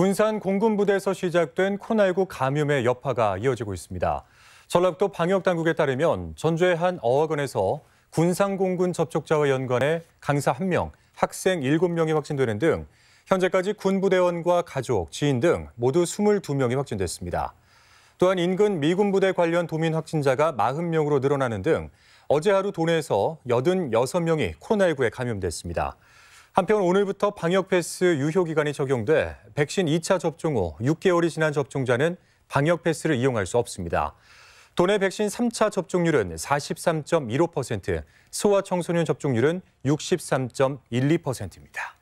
군산 공군부대에서 시작된 코로나19 감염의 여파가 이어지고 있습니다. 전라북도 방역당국에 따르면 전주의 한 어학원에서 군산공군 접촉자와 연관해 강사 1명, 학생 7명이 확진되는 등 현재까지 군부대원과 가족, 지인 등 모두 22명이 확진됐습니다. 또한 인근 미군부대 관련 도민 확진자가 40명으로 늘어나는 등 어제 하루 도내에서 86명이 코로나19에 감염됐습니다. 한편 오늘부터 방역 패스 유효 기간이 적용돼 백신 2차 접종 후 6개월이 지난 접종자는 방역 패스를 이용할 수 없습니다. 도내 백신 3차 접종률은 43.15%, 소아 청소년 접종률은 63.12%입니다.